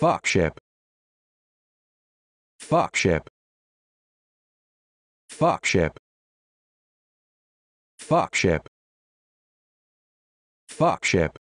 Fuck ship. Fuck ship. Fuck ship. Fuck ship. Fuck ship.